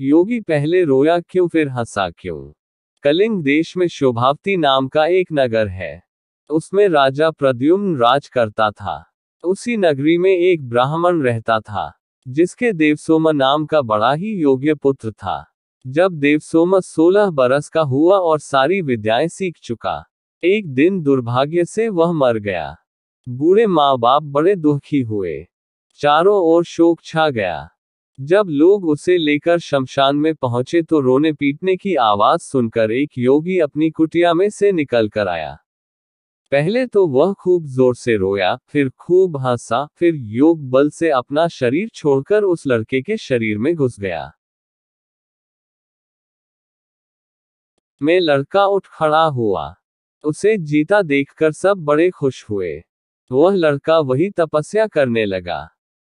योगी पहले रोया क्यों फिर हंसा क्यों कलिंग देश में शोभावती नाम का एक नगर है उसमें राजा प्रद्युम्न राज करता था उसी नगरी में एक ब्राह्मण रहता था जिसके देवसोम नाम का बड़ा ही योग्य पुत्र था जब देवसोम 16 बरस का हुआ और सारी विद्याएं सीख चुका एक दिन दुर्भाग्य से वह मर गया बूढ़े माँ बाप बड़े दुखी हुए चारों ओर शोक छा गया जब लोग उसे लेकर शमशान में पहुंचे तो रोने पीटने की आवाज सुनकर एक योगी अपनी कुटिया में से निकल कर आया पहले तो वह खूब जोर से रोया फिर खूब हंसा फिर योग बल से अपना शरीर छोड़कर उस लड़के के शरीर में घुस गया मैं लड़का उठ खड़ा हुआ उसे जीता देखकर सब बड़े खुश हुए वह लड़का वही तपस्या करने लगा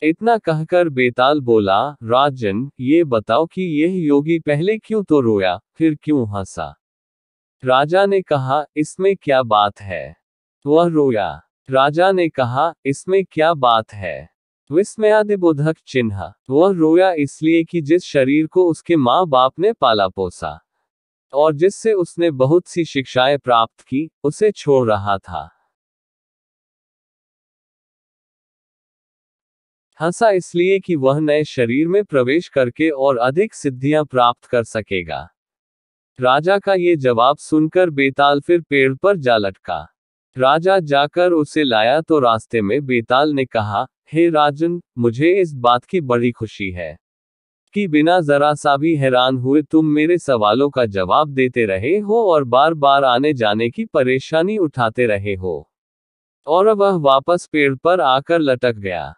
इतना कहकर बेताल बोला राजन ये बताओ कि यह योगी पहले क्यों तो रोया फिर क्यों हंसा राजा ने कहा इसमें क्या बात है वह रोया राजा ने कहा इसमें क्या बात है विस्मयादिबोधक चिन्ह वह रोया इसलिए कि जिस शरीर को उसके माँ बाप ने पाला पोसा और जिससे उसने बहुत सी शिक्षाएं प्राप्त की उसे छोड़ रहा था हंसा इसलिए कि वह नए शरीर में प्रवेश करके और अधिक सिद्धियां प्राप्त कर सकेगा राजा का ये जवाब सुनकर बेताल फिर पेड़ पर जा लटका राजा जाकर उसे लाया तो रास्ते में बेताल ने कहा हे राजन मुझे इस बात की बड़ी खुशी है कि बिना जरा सा भी हैरान हुए तुम मेरे सवालों का जवाब देते रहे हो और बार बार आने जाने की परेशानी उठाते रहे हो और वह वापस पेड़ पर आकर लटक गया